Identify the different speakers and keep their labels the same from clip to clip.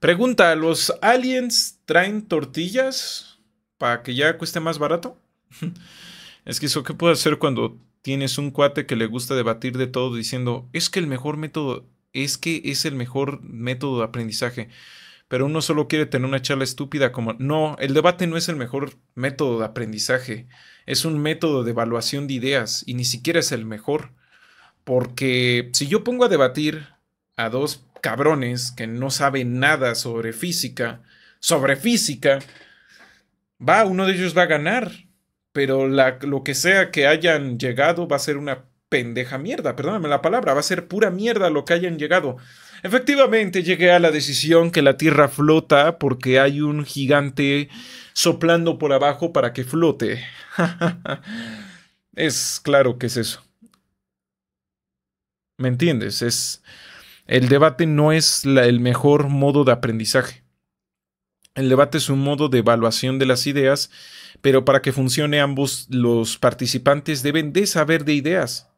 Speaker 1: Pregunta, ¿los aliens traen tortillas para que ya cueste más barato? es que eso, ¿qué puedo hacer cuando tienes un cuate que le gusta debatir de todo diciendo, es que el mejor método, es que es el mejor método de aprendizaje? Pero uno solo quiere tener una charla estúpida como, no, el debate no es el mejor método de aprendizaje, es un método de evaluación de ideas y ni siquiera es el mejor. Porque si yo pongo a debatir a dos cabrones que no saben nada sobre física, sobre física, va, uno de ellos va a ganar, pero la, lo que sea que hayan llegado va a ser una pendeja mierda, perdóname la palabra, va a ser pura mierda lo que hayan llegado. Efectivamente, llegué a la decisión que la Tierra flota porque hay un gigante soplando por abajo para que flote. es claro que es eso. ¿Me entiendes? Es el debate no es el mejor modo de aprendizaje. El debate es un modo de evaluación de las ideas, pero para que funcione ambos los participantes deben de saber de ideas,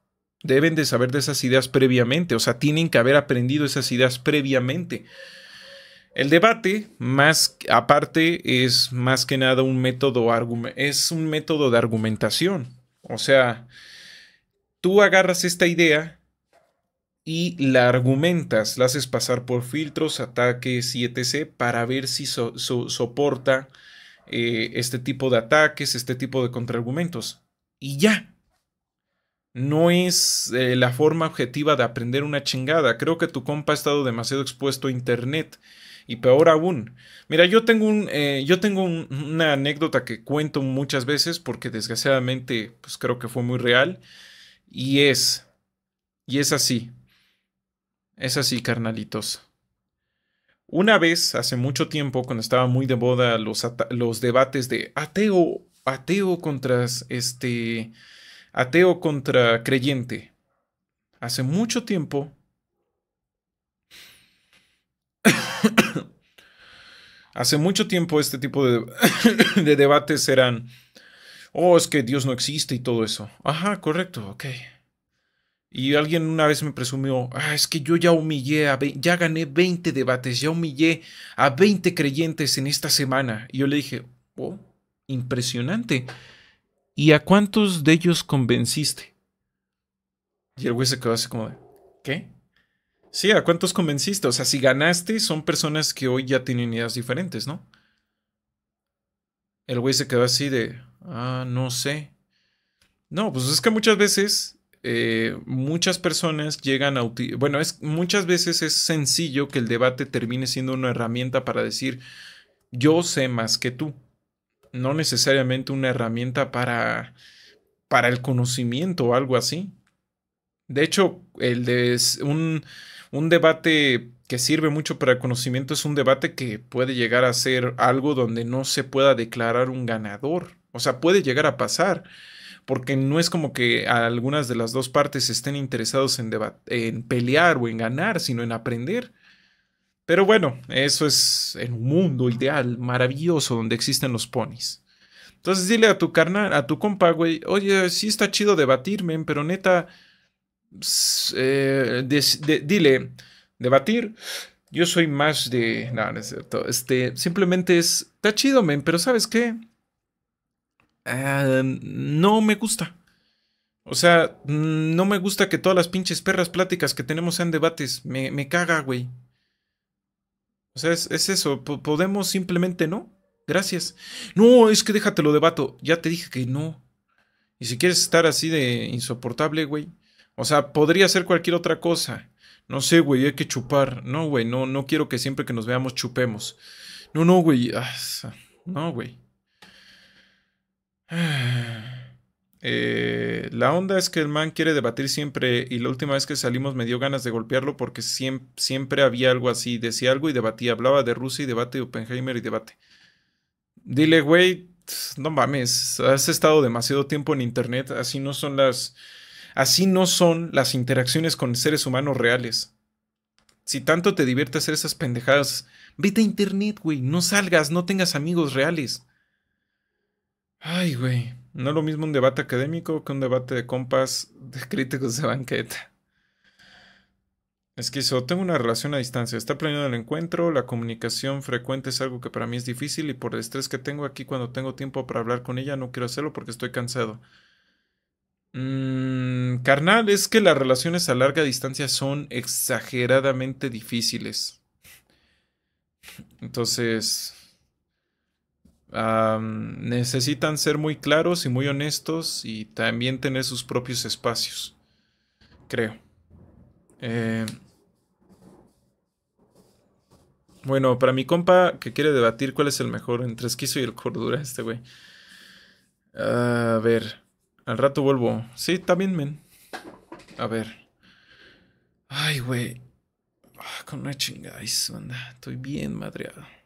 Speaker 1: deben de saber de esas ideas previamente, o sea, tienen que haber aprendido esas ideas previamente. El debate, más aparte, es más que nada un método, es un método de argumentación. O sea, tú agarras esta idea y la argumentas, la haces pasar por filtros, ataques y etc. para ver si soporta eh, este tipo de ataques, este tipo de contraargumentos. Y ya. No es eh, la forma objetiva de aprender una chingada. Creo que tu compa ha estado demasiado expuesto a internet. Y peor aún. Mira, yo tengo, un, eh, yo tengo una anécdota que cuento muchas veces porque desgraciadamente pues creo que fue muy real. Y es, y es así. Es así, carnalitos. Una vez, hace mucho tiempo, cuando estaba muy de boda los, los debates de ateo, ateo contra este, ateo contra creyente. Hace mucho tiempo. hace mucho tiempo este tipo de, de debates eran, oh, es que Dios no existe y todo eso. Ajá, correcto, ok. Y alguien una vez me presumió, ah, es que yo ya humillé, a ya gané 20 debates, ya humillé a 20 creyentes en esta semana. Y yo le dije, oh, impresionante. ¿Y a cuántos de ellos convenciste? Y el güey se quedó así como de, ¿qué? Sí, ¿a cuántos convenciste? O sea, si ganaste, son personas que hoy ya tienen ideas diferentes, ¿no? El güey se quedó así de, ah, no sé. No, pues es que muchas veces eh, muchas personas llegan a bueno, es, muchas veces es sencillo que el debate termine siendo una herramienta para decir yo sé más que tú, no necesariamente una herramienta para para el conocimiento o algo así. De hecho, el de un, un debate que sirve mucho para el conocimiento es un debate que puede llegar a ser algo donde no se pueda declarar un ganador. O sea, puede llegar a pasar porque no es como que algunas de las dos partes estén interesados en, pelear o en ganar, sino en aprender. Pero bueno, eso es en un mundo ideal, maravilloso, donde existen los ponis. Entonces dile a tu carnal, a tu compa, güey, oye, sí está chido debatir, men, pero neta, eh, dile, debatir, yo soy más de, no, no es cierto, este, simplemente es, está chido, men, pero ¿sabes qué? Ah, no me gusta. O sea, no me gusta que todas las pinches perras pláticas que tenemos sean debates. Me, caga, güey. O sea, es, eso. podemos simplemente no. Gracias. No, es que déjate lo debato. Ya te dije que no. Y si quieres estar así de insoportable, güey. O sea, podría ser cualquier otra cosa. No sé, güey, hay que chupar. No, güey, no, no quiero que siempre que nos veamos chupemos. No, no, güey. Ah, no, güey. Eh, la onda es que el man quiere debatir siempre y la última vez que salimos me dio ganas de golpearlo porque siempre, había algo así, decía algo y debatía, hablaba de Rusia y debate, de Oppenheimer y debate. Dile, güey, no mames, has estado demasiado tiempo en internet, así no son las así no son las interacciones con seres humanos reales. Si tanto te divierte hacer esas pendejadas, vete a internet, güey, no salgas, no tengas amigos reales. Ay, güey. No es lo mismo un debate académico que un debate de compas de críticos de banqueta. Esquizo, tengo una relación a distancia. Está planeando el encuentro, la comunicación frecuente es algo que para mí es difícil y por el estrés que tengo aquí cuando tengo tiempo para hablar con ella no quiero hacerlo porque estoy cansado. Mm, carnal, es que las relaciones a larga distancia son exageradamente difíciles. Entonces, necesitan ser muy claros y muy honestos y también tener sus propios espacios, creo. Eh, bueno, para mi compa que quiere debatir cuál es el mejor entre esquizo y el cordura, este güey. Ah, a ver, al rato vuelvo. Sí, también, men. A ver. Ay, güey. Ah, con una chingada Estoy bien madreado.